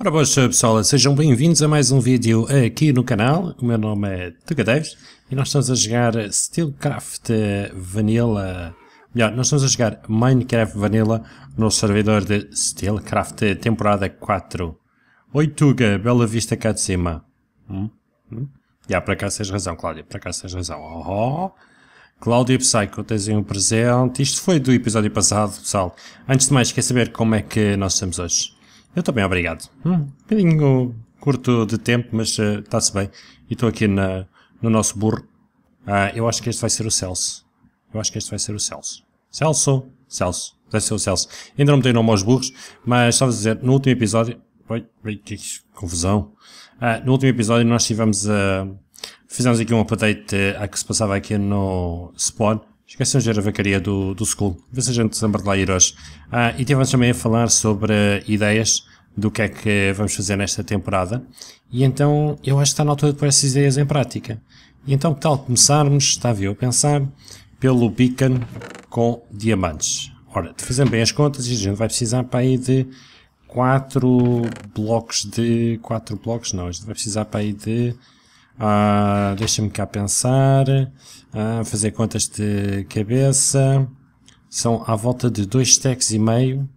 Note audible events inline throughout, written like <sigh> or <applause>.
Ora boas pessoal, sejam bem-vindos a mais um vídeo aqui no canal, o meu nome é Tugadeves e nós estamos a jogar Steelcraft Vanilla, melhor, nós estamos a jogar Minecraft Vanilla no servidor de Steelcraft temporada 4. Oi Tuga, bela vista cá de cima. Hum? Hum? Já, para cá tens razão Cláudia, para cá tens razão. Oh, Cláudio Psycho, tens um presente. Isto foi do episódio passado, pessoal. Antes de mais, quer saber como é que nós estamos hoje? Eu também, obrigado. Hum, um bocadinho curto de tempo, mas está-se eh, bem. E estou aqui na, no nosso burro. Ah, eu acho que este vai ser o Celso. Eu acho que este vai ser o Celso. Celso? Celso. Deve ser o Celso. Ainda não me nome aos burros, mas estava a dizer, no último episódio... Oi, que confusão. Ah, no último episódio nós tivemos a... Uh, fizemos aqui um update uh, a que se passava aqui no Spawn Esqueçam de ver a vacaria do, do School. Vê se a gente se lá ir hoje. Ah, e tivemos também a falar sobre ideias do que é que vamos fazer nesta temporada. E então eu acho que está na altura de pôr essas ideias em prática. E então que tal começarmos, estava eu a pensar, pelo beacon com diamantes. Ora, fazendo bem as contas, a gente vai precisar para aí de 4 blocos de... 4 blocos? Não, a gente vai precisar para aí de ah, deixa-me cá pensar. Ah, fazer contas de cabeça. São à volta de 2 stacks e meio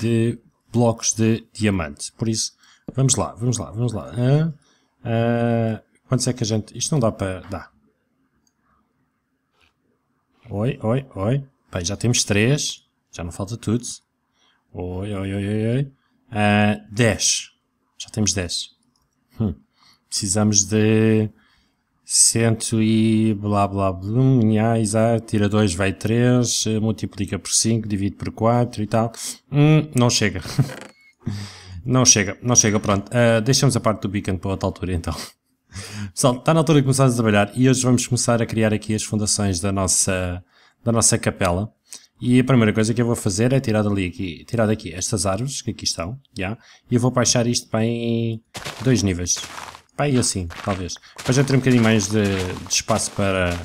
de blocos de diamante. Por isso, vamos lá, vamos lá, vamos lá. Ah, ah, quantos é que a gente... Isto não dá para... Dá. Oi, oi, oi. Bem, já temos 3. Já não falta tudo. Oi, oi, oi, oi, oi. Uh, 10. Já temos 10. Hum precisamos de cento e blá blá blá, ah, exato, tira dois, vai três, eh, multiplica por cinco, divide por quatro e tal. Hum, não chega. <laughs> não chega, não chega, pronto. Uh, deixamos a parte do beacon para outra altura então. <laughs> Pessoal, está na altura de começarmos a trabalhar e hoje vamos começar a criar aqui as fundações da nossa, da nossa capela. E a primeira coisa que eu vou fazer é tirar dali aqui, tirar daqui estas árvores que aqui estão, já, yeah, e eu vou baixar isto para em dois níveis. Pai aí assim, talvez. Depois já ter um bocadinho mais de, de, espaço para,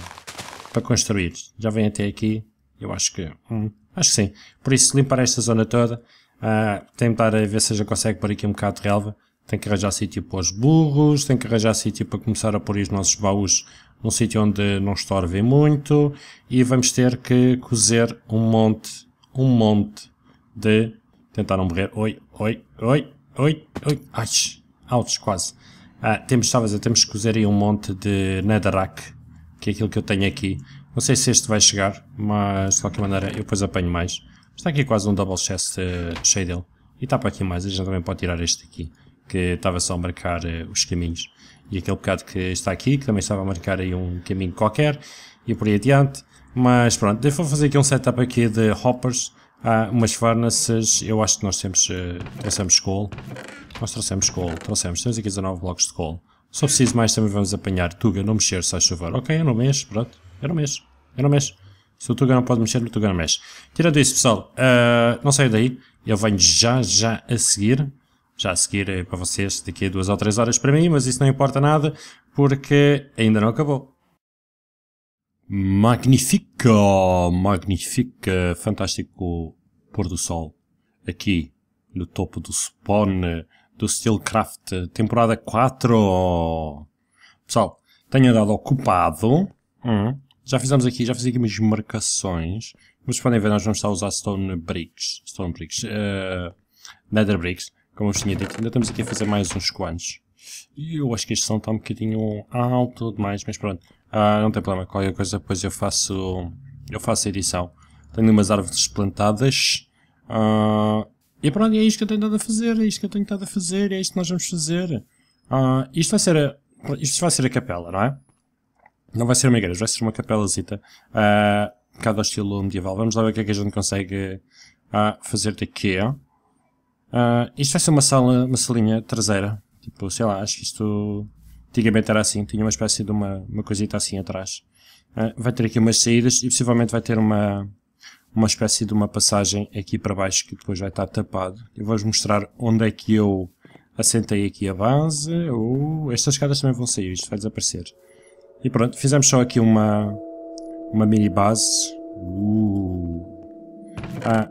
para construir. Já vem até aqui, eu acho que... Hum, acho que sim. Por isso, limpar esta zona toda, ah, tentar ver se já consegue pôr aqui um bocado de relva. Tem que arranjar sítio para os burros, tem que arranjar sítio para começar a pôr os nossos baús num sítio onde não estorvem muito. E vamos ter que cozer um monte, um monte de... Tentar não morrer. Oi, oi, oi, oi, oi. Ai, altos, quase ah, temos, estavas a temos que cozer aí um monte de netherrack, que é aquilo que eu tenho aqui. Não sei se este vai chegar, mas de qualquer maneira eu depois apanho mais. Está aqui quase um double chest uh, cheio dele. E está para aqui mais, a gente também pode tirar este aqui, que estava só a marcar uh, os caminhos. E aquele bocado que está aqui, que também estava a marcar aí um caminho qualquer, e por aí adiante. Mas pronto, eu vou fazer aqui um setup aqui de hoppers, Há umas furnaces, eu acho que nós temos, uh, trouxemos coal. Nós trouxemos coal, trouxemos, temos aqui 19 blocos de coal. Só preciso mais, também vamos apanhar Tuga, não mexer, sai chover. Ok, eu não mexo, pronto, eu não mexo, eu não mexo. Se o Tuga não pode mexer, o Tuga não mexe. Tirando isso, pessoal, uh, não saio daí, eu venho já, já a seguir. Já a seguir é para vocês daqui a duas ou três horas para mim, mas isso não importa nada, porque ainda não acabou. Magnífico, magnífico, fantástico pôr do sol. Aqui, no topo do spawn do Steelcraft, temporada 4. Pessoal, tenho andado ocupado. Hum. Já fizemos aqui, já fiz aqui umas marcações. Mas podem ver, nós vamos estar a usar Stone Bricks. Stone Bricks. Uh, nether Bricks, como eu tinha dito. Ainda estamos aqui a fazer mais uns quantos. E eu acho que este som está um bocadinho alto demais, mas pronto. Ah, não tem problema, qualquer coisa depois eu faço, eu faço a edição. Tenho umas árvores plantadas. Ah, e pronto, é isto que eu tenho estado a fazer, é isto que eu tenho estado a fazer, é isto que nós vamos fazer. Ah, isto, vai ser a, isto vai ser a capela, não é? Não vai ser uma igreja, vai ser uma capelazita. bocado ah, cada estilo medieval. Vamos lá ver o que é que a gente consegue ah, fazer daqui. Uh, isto vai ser uma sala, uma salinha traseira. Tipo, sei lá, acho que isto Antigamente era assim, tinha uma espécie de uma, uma coisita assim atrás. Uh, vai ter aqui umas saídas e possivelmente vai ter uma, uma espécie de uma passagem aqui para baixo que depois vai estar tapado. Eu vou-vos mostrar onde é que eu assentei aqui a base. Uh, estas escadas também vão sair, isto vai desaparecer. E pronto, fizemos só aqui uma, uma mini base. Uh. Ah,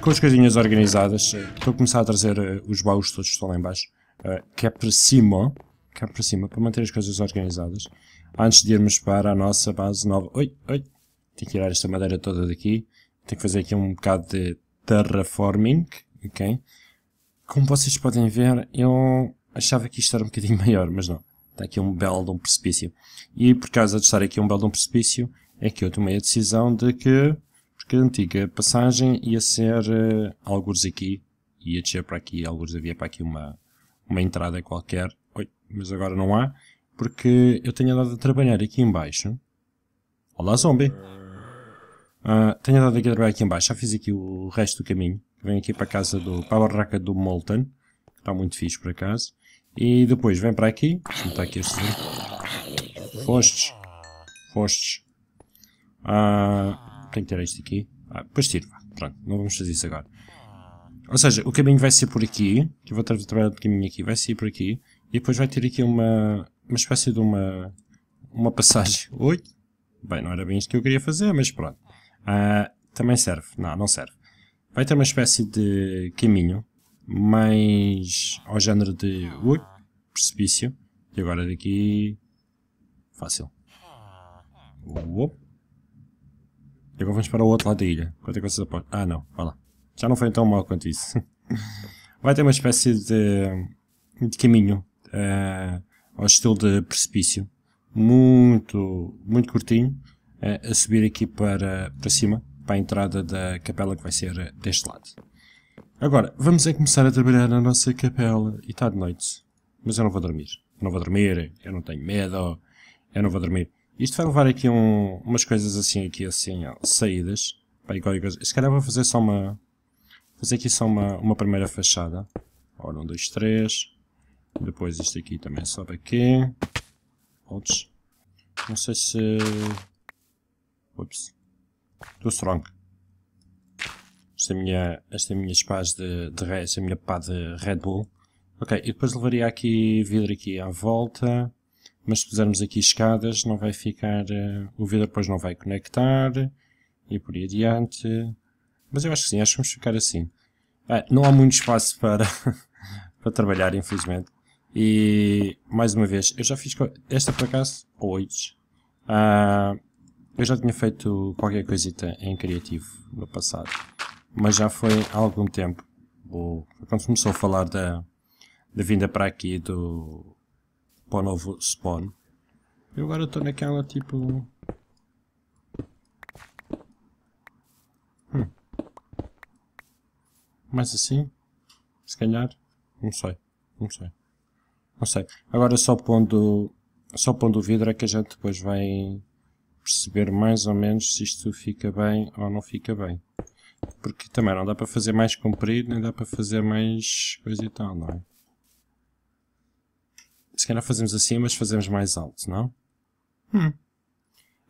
com as coisinhas organizadas, estou a começar a trazer eh, os baús todos que estão lá em baixo, uh, ah, que é para cima cá para cima, para manter as coisas organizadas, antes de irmos para a nossa base nova. Oi, oi! Tenho que tirar esta madeira toda daqui. Tenho que fazer aqui um bocado de terraforming, ok? Como vocês podem ver, eu achava que isto era um bocadinho <laughs> maior, mas não. Está aqui um belo de um precipício. E por causa de estar aqui um belo de um precipício, é que eu tomei a decisão de que, porque a antiga passagem ia ser uh, eh, alguns aqui, ia descer para aqui, alguns havia para aqui uma, uma entrada qualquer, mas agora não há, porque eu tenho andado a trabalhar aqui embaixo. Olá, zombie! Uh, tenho andado aqui a trabalhar aqui embaixo, já fiz aqui o resto do caminho. Venho aqui para a casa do, para a barraca do Molten, que está muito fixe por acaso. E depois vem para aqui, está aqui este... Fostes. Fostes. Uh, tenho que ter este aqui. Ah, depois sirva. pronto, não vamos fazer isso agora. Ou seja, o caminho vai ser por aqui, que eu vou trabalhar o caminho aqui, vai ser por aqui, e depois vai ter aqui uma, uma espécie de uma, uma passagem. Oi? <laughs> Bem, não era bem isto que eu queria fazer, mas pronto. Uh, também serve. Não, não serve. Vai ter uma espécie de caminho, mais ao género de ui, precipício. E agora daqui... Fácil. Uop. E agora vamos para o outro lado da ilha. Quanto é que vocês apostam? Ah, não. Vá lá já não foi tão mal quanto isso. <laughs> Vai ter uma espécie de, de caminho uh, ao estilo de precipício, muito, muito curtinho, uh, a subir aqui para, para cima, para a entrada da capela que vai ser deste lado. Agora, vamos é começar a trabalhar na nossa capela e está de noite, mas eu não vou dormir. Eu não vou dormir, eu não tenho medo, eu não vou dormir. Isto vai levar aqui um, umas coisas assim, aqui assim, ó, saídas. Bem, qualquer coisa. Se calhar vou fazer só uma, fazer aqui só uma, uma primeira fachada. Ora, um, dois, três. Depois isto aqui também sobe aqui. Outros. Não sei se... Ups. Too strong. Esta é minha, esta é minha espada de, de, esta é minha pá de Red Bull. Ok, e depois levaria aqui vidro aqui à volta. Mas se pusermos aqui escadas, não vai ficar... Eh, o vidro depois não vai conectar. E por aí adiante. Mas eu acho que sim, acho que vamos ficar assim. Ah, não há muito espaço para, <laughs> para trabalhar, infelizmente. E, mais uma vez, eu já fiz esta por acaso, hoje. Ah, eu já tinha feito qualquer coisita em criativo no passado. Mas já foi há algum tempo. Ou, quando começou a falar da, da vinda para aqui do, para o novo spawn. Eu agora estou naquela tipo. Mais assim? Se calhar? Não sei. Não sei. Não sei. Agora só pondo, só pondo o vidro é que a gente depois vai perceber mais ou menos se isto fica bem ou não fica bem. Porque também não dá para fazer mais comprido, nem dá para fazer mais coisa e tal, não é? Se calhar fazemos assim, mas fazemos mais alto, não? Hum.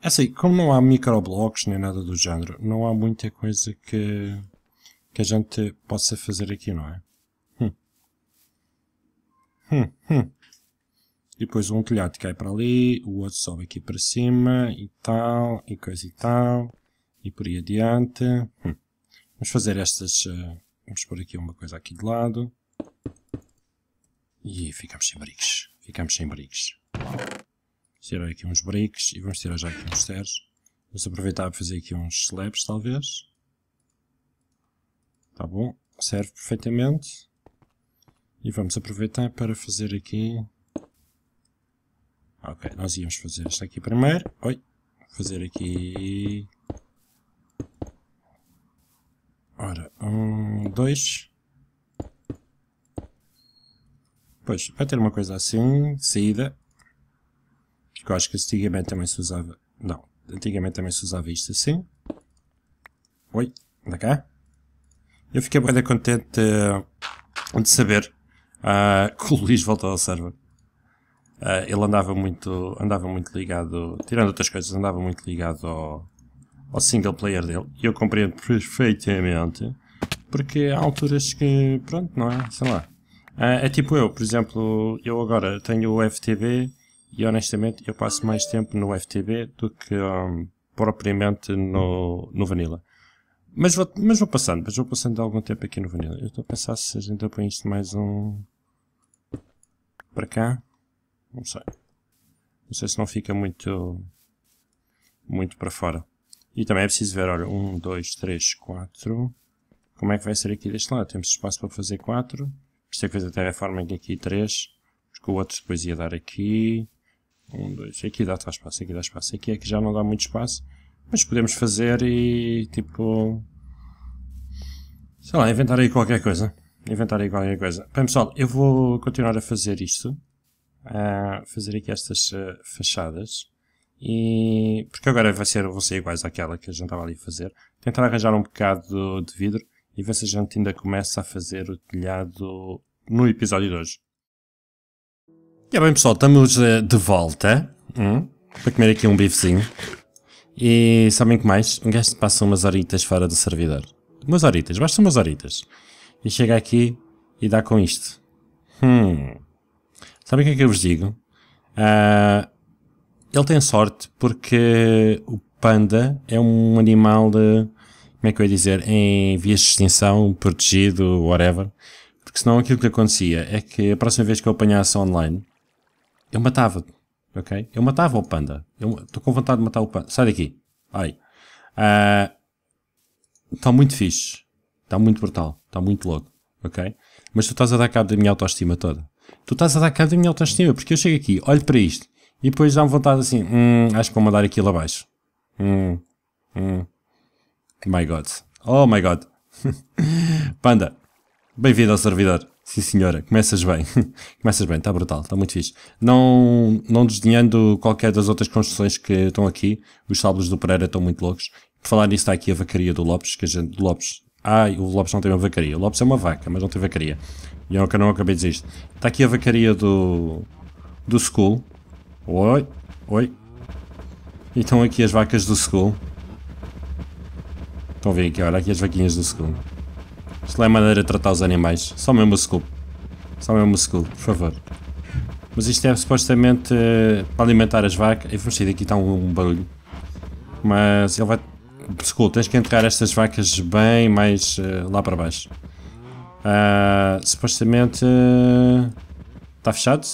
É assim, como não há microblocos nem nada do género, não há muita coisa que, que a gente possa fazer aqui, não é? Hum. Hum, hum. Depois um telhado cai para ali, o outro sobe aqui para cima e tal, e coisa e tal, e por aí adiante. Hum. Vamos fazer estas... Uh, vamos pôr aqui uma coisa aqui de lado. E ficamos sem bricks. Ficamos sem bricks. tirar aqui uns bricks e vamos tirar já aqui uns stairs. Vamos aproveitar para fazer aqui uns slabs, talvez. Tá bom, serve perfeitamente. E vamos aproveitar para fazer aqui... Ok, nós íamos fazer esta aqui primeiro. Oi, fazer aqui... Ora, um, dois... Pois, vai ter uma coisa assim, saída. Que eu acho que antigamente também se usava... Não, antigamente também se usava isto assim. Oi, anda cá. Eu fiquei bem contente de, eh, de saber uh, que o Luís voltou ao server. Uh, ele andava muito, andava muito ligado, tirando outras coisas, andava muito ligado ao, ao single player dele. E eu compreendo perfeitamente, porque há alturas que, pronto, não é? Sei lá. Uh, é tipo eu, por exemplo, eu agora tenho o FTB e honestamente eu passo mais tempo no FTB do que um, propriamente no, no Vanilla. Mas vou, mas vou passando, mas vou passando de algum tempo aqui no vanilla. Eu estou a pensar se a gente põe isto mais um para cá. Não sei. Não sei se não fica muito, muito para fora. E também é preciso ver, olha, 1, 2, 3, 4. Como é que vai ser aqui deste lado? Temos espaço para fazer 4. Por isso é que fez a terraforming aqui 3. Porque o outro depois ia dar aqui. 1, 2, aqui dá espaço, aqui dá espaço. Aqui é que já não dá muito espaço. Mas podemos fazer e tipo. Sei lá, inventar aí qualquer coisa. Inventar aí qualquer coisa. Bem pessoal, eu vou continuar a fazer isto. A fazer aqui estas eh, fachadas. E. Porque agora vai ser, vão ser iguais àquela que a gente estava ali a fazer. Tentar arranjar um bocado de vidro e ver se a gente ainda começa a fazer o telhado no episódio de hoje. E é bem pessoal, estamos eh, de volta. Hum? Para comer aqui um bifezinho. E sabem que mais? Um gajo passa umas horitas fora do servidor. Umas horitas, basta umas horitas. E chega aqui e dá com isto. Hum. Sabem o que é que eu vos digo? Uh, ele tem sorte porque o panda é um animal de, como é que eu ia dizer, em vias de extinção, protegido, whatever. Porque senão aquilo que acontecia é que a próxima vez que eu apanhasse online, eu matava-te ok? Eu matava o panda. estou com vontade de matar o panda. Sai daqui. Ai. Está ah, uh, muito fixe. Está muito brutal. Está muito louco, ok? Mas tu estás a dar cabo da minha autoestima toda. Tu estás a dar cabo da minha autoestima, porque eu chego aqui, olho para isto, e depois dá-me vontade assim, hum, acho que vou mandar aquilo abaixo. Hum, hum. Oh my God. Oh my God. <laughs> panda. Bem-vindo ao servidor. Sim, senhora, começas bem. <laughs> começas bem, está brutal, está muito fixe. Não, não desdenhando qualquer das outras construções que estão aqui, os sábados do Pereira estão muito loucos. Por falar nisso, está aqui a vacaria do Lopes, que a gente, do Lopes. Ai, o Lopes não tem uma vacaria. O Lopes é uma vaca, mas não tem vacaria. E é eu não acabei de dizer isto. Está aqui a vacaria do, do School. Oi, oi. E estão aqui as vacas do School. Estão a ver aqui, olha aqui as vaquinhas do School. Isto não é maneira de tratar os animais. Só mesmo o scoop. Só mesmo o scoop, por favor. Mas isto é supostamente uh, para alimentar as vacas. E vamos sair daqui, está um, um, barulho. Mas ele vai. Skull, tens que entregar estas vacas bem mais uh, lá para baixo. Uh, supostamente. Eh, está fechado?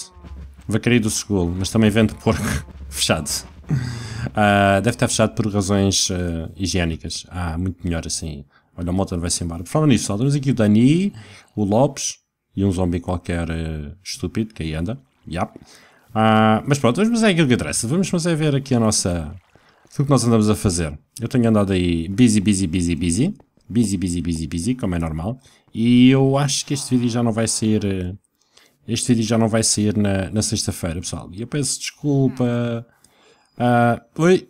Vacaria do Segol, mas também vende porco <laughs> fechado. Uh, deve estar fechado por razões uh, higiênicas. Ah, muito melhor assim. Olha, o não vai ser embora. Por falar nisso, só temos aqui o Dani, o Lopes e um zombi qualquer uh, estúpido que aí anda. Yep. Uh, ah, mas pronto, vamos fazer aquilo que interessa. Vamos fazer ver aqui a nossa. Aquilo que nós andamos a fazer. Eu tenho andado aí busy, busy, busy, busy. Busy, busy, busy, busy, como é normal. E eu acho que este vídeo já não vai sair. Eh, este vídeo já não vai sair na, na sexta-feira, pessoal. E eu peço desculpa. Uh, ah, oi!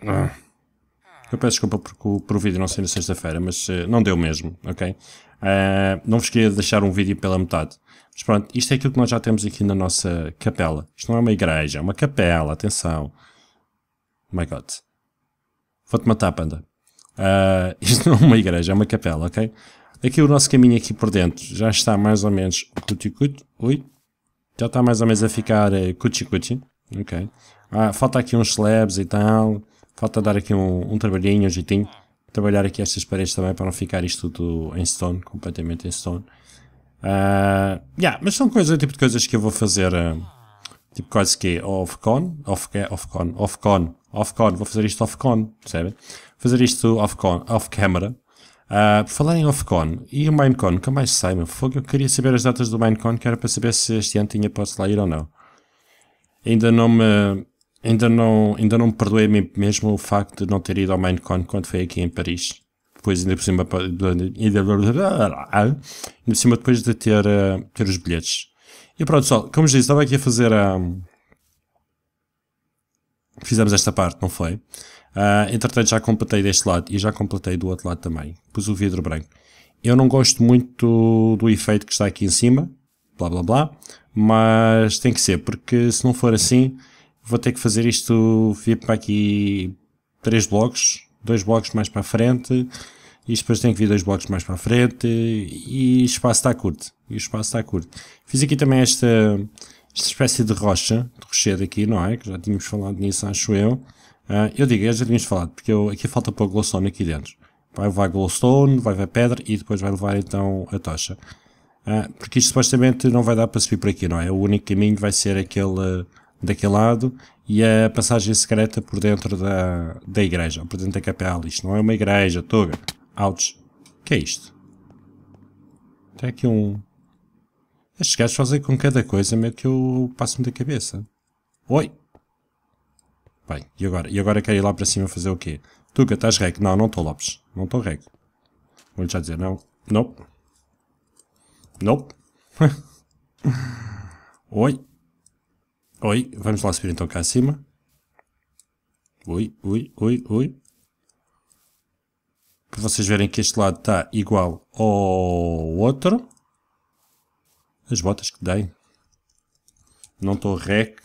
Uh. Ah. Eu peço desculpa porque por o vídeo não saiu na sexta-feira, mas uh, não deu mesmo, ok? Uh, não vos queria deixar um vídeo pela metade. Mas pronto, isto é aquilo que nós já temos aqui na nossa capela. Isto não é uma igreja, é uma capela, atenção. Oh my God. Vou-te matar, panda. Uh, <laughs> isto não é uma igreja, é uma capela, ok? Aqui o nosso caminho aqui por dentro já está mais ou menos cuti-cuti. Ui. Já está mais ou menos a ficar cuti-cuti. Ok. Ah, falta aqui uns slabs e tal. Falta dar aqui um, um trabalhinho, um jeitinho. Trabalhar aqui estas paredes também para não ficar isto tudo em stone, completamente em stone. Uh, yeah, mas são coisas, tipo de coisas que eu vou fazer, uh, tipo quase que off-con, off-con, é, off-con, off-con, off-con, vou fazer isto off-con, percebem? Fazer isto off-con, off-camera. Uh, por falar em off-con e o Minecon, que mais sai, meu fogo, eu queria saber as datas do Minecon, que era para saber se este ano tinha hipótese lá ir ou não. Ainda não me, Ainda não, ainda não me perdoei mesmo o facto de não ter ido ao Minecon quando foi aqui em Paris. Depois, ainda por cima, ainda por cima depois de ter, eh, ter os bilhetes. E pronto, pessoal, como disse, estava aqui a fazer a. Fizemos esta parte, não foi? Uh, entretanto, já completei deste lado e já completei do outro lado também. Pus o vidro branco. Eu não gosto muito do, do efeito que está aqui em cima, blá blá blá, mas tem que ser, porque se não for assim, vou ter que fazer isto, vir para aqui três blocos, dois blocos mais para a frente, e depois tenho que vir dois blocos mais para a frente, e o espaço está curto, e o espaço está curto. Fiz aqui também esta, esta espécie de rocha, de rochedo aqui, não é? Que já tínhamos falado nisso, acho eu. Uh, eu digo, já tínhamos falado, porque eu, aqui falta pôr glowstone aqui dentro. Vai levar glowstone, vai ver pedra e depois vai levar então a tocha. Uh, porque isto supostamente não vai dar para subir por aqui, não é? O único caminho vai ser aquele daquele lado e a passagem secreta por dentro da, da igreja, por dentro da capela. Isto não é uma igreja, toga. Ouch. que é isto? Tem aqui um... Estes gajos fazem com cada coisa meio que eu passo-me da cabeça. Oi! Bem, e agora? E agora quero ir lá para cima fazer o quê? Tuga, estás rec? Não, não estou, Lopes. Não estou rec. Vou-lhe já dizer não. Nope. Nope. <laughs> Oi. Oi, vamos lá subir então cá acima. Oi, oi, oi, oi. Para vocês verem que este lado está igual ao outro. As botas que dei. Não estou rec.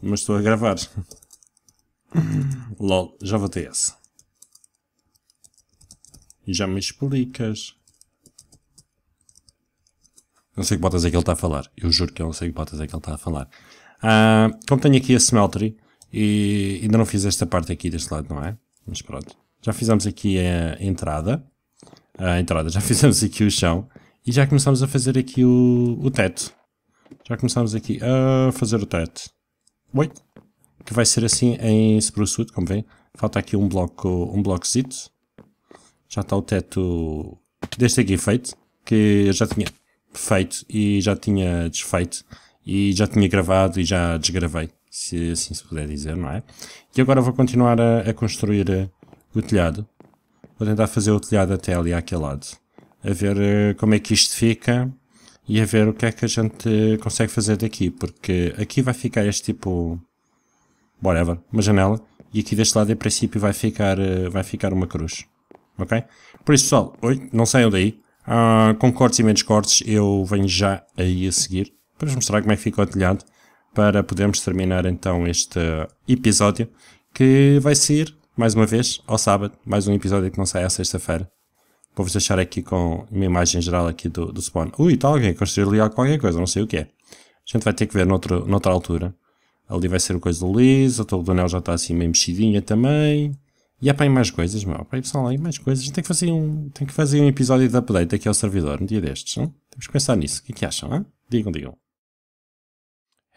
Mas estou a gravar. <laughs> LOL, já vou ter essa. E já me explicas. Não sei que botas é que ele está a falar. Eu juro que eu não sei que botas é que ele está a falar. Ah, como tenho aqui a Smeltery, e ainda não fiz esta parte aqui deste lado, não é? Mas pronto. Já fizemos aqui a entrada. A entrada, já <laughs> fizemos aqui o chão. E já começamos a fazer aqui o, o teto. Já começamos aqui a fazer o teto. Oi? Que vai ser assim em Spruce Wood, como vem. Falta aqui um bloco, um blocozito. Já está o teto deste aqui feito. Que eu já tinha feito e já tinha desfeito e já tinha gravado e já desgravei, se assim se puder dizer, não é? E agora vou continuar a, a construir eh, o telhado. Vou tentar fazer o telhado até ali àquele lado. A ver eh, como é que isto fica e a ver o que é que a gente consegue fazer daqui, porque aqui vai ficar este tipo, whatever, uma janela, e aqui deste lado em princípio vai ficar, eh, vai ficar uma cruz, ok? Por isso pessoal, oi, não saiam daí, Uh, com cortes e menos cortes, eu venho já aí a seguir para vos mostrar como é que fica o telhado para podermos terminar então este episódio que vai ser, mais uma vez, ao sábado, mais um episódio que não sai à sexta-feira. Vou-vos deixar aqui com uma imagem geral aqui do, do spawn. Ui, está alguém a construir ali qualquer coisa, não sei o que é. A gente vai ter que ver noutro, noutra altura. Ali vai ser o coisa do Liz, a torre do Anel já está assim meio mexidinha também. E há para mais coisas, meu. Para aí pessoal, aí mais coisas. Tem que fazer um, tem que fazer um episódio de update aqui ao servidor, um dia destes, não? Temos que pensar nisso. O que é que acham, hein? Digam, digam.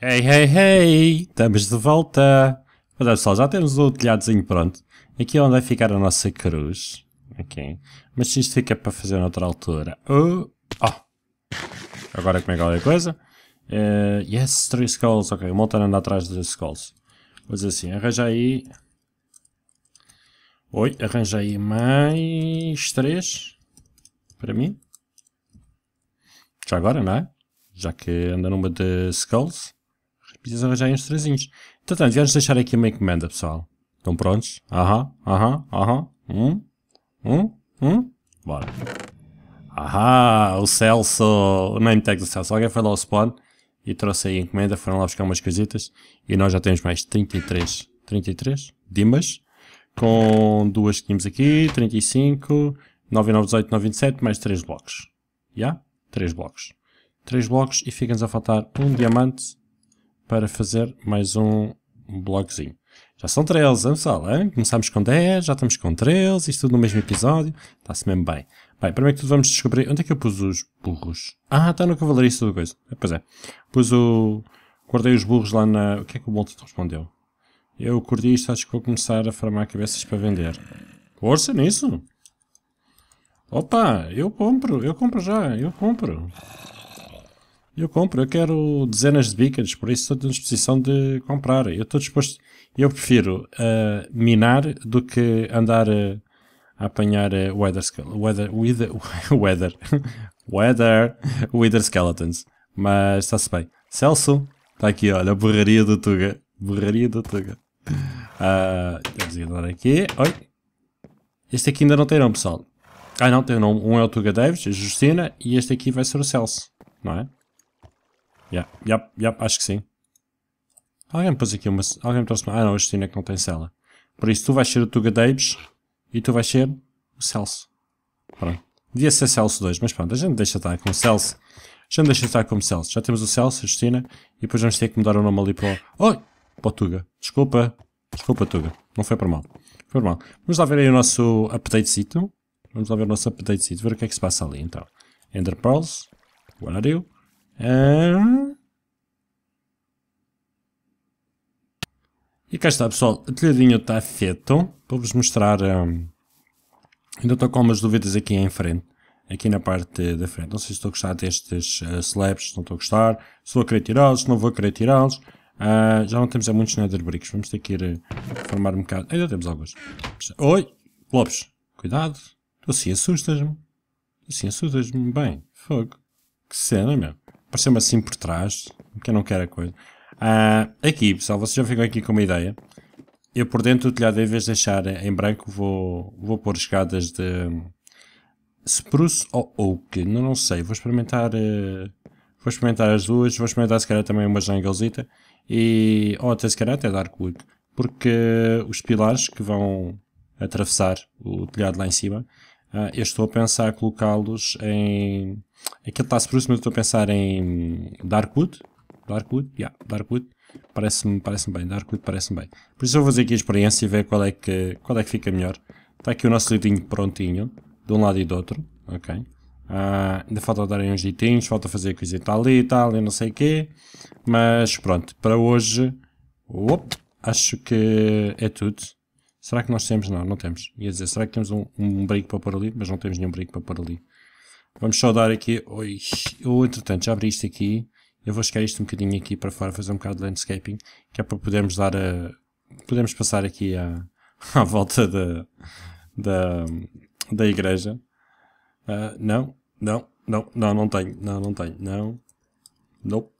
Hey, hey, hey! Estamos de volta! Mas é, pessoal, já temos o telhadozinho pronto. Aqui é onde vai ficar a nossa cruz. Ok. Mas se isto fica para fazer noutra altura. Oh! oh. Agora como é que é a coisa? Uh, yes, three skulls. Ok, o Molten anda atrás dos skulls. Vou dizer assim, arranja aí Oi, arranjei mais três para mim. Já agora, não é? Já que anda numa de Skulls, preciso arranjar uns trezinhos. Então vamos deixar aqui uma encomenda, pessoal. Estão prontos? Aham, aham, aham. Um, um, um. Bora. Ahá, o Celso, o name tag do Celso. Alguém foi lá ao spawn e trouxe aí a encomenda, foram lá buscar umas coisitas e nós já temos mais 33, 33 dimas com duas que tínhamos aqui, 35, 9, 9, 18, 9, 27, mais 3 blocos. Já? Yeah? 3 blocos. 3 blocos e fica-nos a faltar um diamante para fazer mais um blocozinho. Já são 13, hein, pessoal? Hein? Começámos com 10, já estamos com 13, isto tudo no mesmo episódio. Está-se mesmo bem. Bem, primeiro que tudo vamos descobrir... Onde é que eu pus os burros? Ah, está no cavalariço da coisa. Eh, pois é. Pus o... Guardei os burros lá na... O que é que o Bolton respondeu? Eu curti isto, acho que vou começar a farmar cabeças para vender. Força nisso! Opa, eu compro, eu compro já, eu compro. Eu compro, eu quero dezenas de beacons, por isso estou na disposição de comprar. Eu estou disposto, eu prefiro uh, minar do que andar uh, a apanhar uh, weather, weather, weather, <laughs> weather, weather, weather skeletons. Mas está-se bem. Celso, está aqui, olha, a borraria do Tuga. Borraria do Tuga. Ah, uh, designar aqui. Oi. Este aqui ainda não tem nome, pessoal. Ah, não, tem nome. Um é o Tuga Davis, a Justina, e este aqui vai ser o Celso, não é? Yep, yep, yep, acho que sim. Alguém me pôs aqui uma... Alguém me trouxe uma... Ah, não, a Justina que não tem cela. Por isso, tu vais ser o Tuga Davis e tu vais ser o Celso. Pronto. Devia ser Celso 2, mas pronto, a gente deixa estar com o Celso. A gente deixa estar como Celso. Já temos o Celso, a Justina, e depois vamos ter que mudar o nome ali para o... Oh! para o Tuga. Desculpa, desculpa Tuga, não foi para mal. Foi para mal. Vamos lá ver aí o nosso update sítio. Vamos lá ver o nosso update sítio, ver o que é que se passa ali então. Ender Pearls, what are you? E cá está pessoal, o telhadinho está feito, para vos mostrar, um... ainda estou com umas dúvidas aqui em frente aqui na parte da frente. Não sei se estou a gostar destes uh, slabs, se não estou a gostar, se vou querer tirá-los, se não vou querer tirá-los. Uh, já não temos há muitos nether bricks, vamos ter que ir eh, formar um bocado. Ainda temos alguns. Oi! Lopes, cuidado! Tu assim assustas-me. Assim assustas-me bem. Fogo. Que cena, meu. Apareceu-me assim por trás, que eu não quero a coisa. Uh, aqui, pessoal, vocês já ficam aqui com uma ideia. Eu por dentro do telhado, em vez de deixar em branco, vou, vou pôr escadas de hum, spruce ou oak. Não, não sei, vou experimentar... Uh, vou experimentar as duas, vou experimentar se calhar também uma jangalzita e, ou até se calhar até dar coolho, porque os pilares que vão atravessar o telhado lá em cima, ah, eu estou a pensar colocá-los em. Aquilo está spruce, mas estou a pensar em Darkwood. Darkwood, yeah, Darkwood. Parece-me parece bem, Darkwood parece-me bem. Por isso eu vou fazer aqui a experiência e ver qual é que, qual é que fica melhor. Está aqui o nosso lidinho prontinho, de um lado e do outro, ok? Uh, ainda falta dar uns ditinhos, falta fazer coisa e tal e tal e não sei o quê. Mas pronto, para hoje op, acho que é tudo. Será que nós temos? Não, não temos. Ia dizer, será que temos um, um break para pôr ali? Mas não temos nenhum brinco para pôr ali. Vamos só dar aqui. Oi, eu, entretanto, já abri isto aqui. Eu vou chegar isto um bocadinho aqui para fora, fazer um bocado de landscaping, que é para podermos dar a. Podemos passar aqui à, <laughs> à volta da, da, da igreja. Uh, não, não, não, não, não tenho, não, não tenho, não. Nope,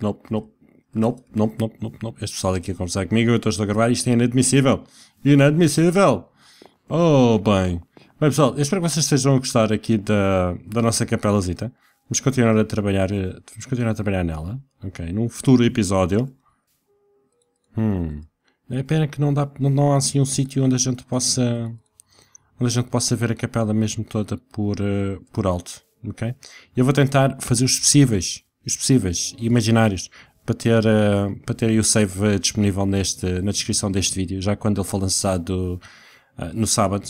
nope, nope, nope, nope, nope, nope, nope. Este pessoal aqui a conversar comigo, eu estou a gravar, isto é inadmissível. Inadmissível! Oh, bem. Bem, pessoal, eu espero que vocês estejam a gostar aqui da, da nossa capelazita. Vamos continuar a trabalhar, eh, vamos continuar a trabalhar nela, ok? Num futuro episódio. Hum. É pena que não dá, não, não há assim um sítio onde a gente possa onde a gente possa ver a capela mesmo toda por, uh, por alto, ok? Eu vou tentar fazer os possíveis, os possíveis e imaginários, para ter, uh, para ter o save disponível neste, na descrição deste vídeo, já quando ele for lançado uh, no sábado.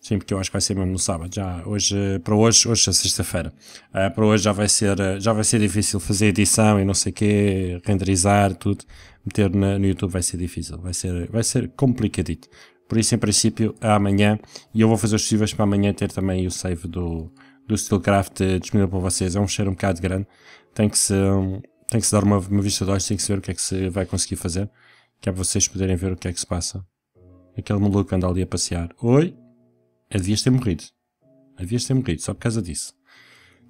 Sim, porque eu acho que vai ser mesmo no sábado, já hoje, para hoje, hoje é sexta-feira, uh, para hoje já vai, ser, já vai ser difícil fazer edição e não sei o quê, renderizar tudo, meter na, no YouTube vai ser difícil, vai ser, vai ser complicadito. Por isso, em princípio, é amanhã. E eu vou fazer os possíveis para amanhã ter também o save do, do Steelcraft disponível para vocês. É um cheiro um bocado grande. Tem que se, tem que se dar uma, uma vista de olhos, tem que se ver o que é que se vai conseguir fazer. Que é para vocês poderem ver o que é que se passa. Aquele maluco anda ali a passear. Oi! Devias ter morrido. Devias ter morrido, só por causa disso.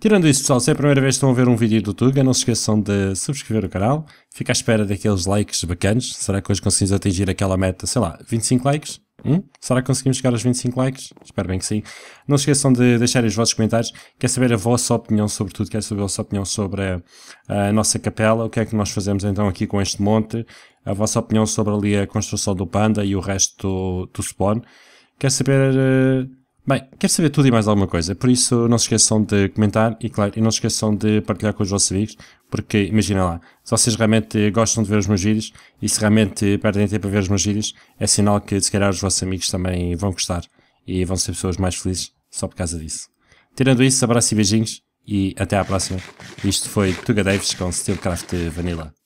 Tirando isso, pessoal, se é a primeira vez que estão a ver um vídeo do Tuga, não se esqueçam de subscrever o canal. Fica à espera daqueles likes bacanas. Será que hoje conseguimos atingir aquela meta, sei lá, 25 likes? Hum? Será que conseguimos chegar aos 25 likes? Espero bem que sim. Não se esqueçam de deixar os vossos comentários. Quer saber a vossa opinião sobre tudo, quer saber a vossa opinião sobre a, a, nossa capela, o que é que nós fazemos então aqui com este monte, a vossa opinião sobre ali a construção do panda e o resto do, do spawn. Quer saber uh, Bem, quero saber tudo e mais alguma coisa, por isso não se esqueçam de comentar e, claro, e não se esqueçam de partilhar com os vossos amigos, porque imagina lá, se vocês realmente gostam de ver os meus vídeos e se realmente perdem tempo a ver os meus vídeos, é sinal que se calhar os vossos amigos também vão gostar e vão ser pessoas mais felizes só por causa disso. Tirando isso, abraço e beijinhos e até à próxima. Isto foi Tuga Davis com Steelcraft Vanilla.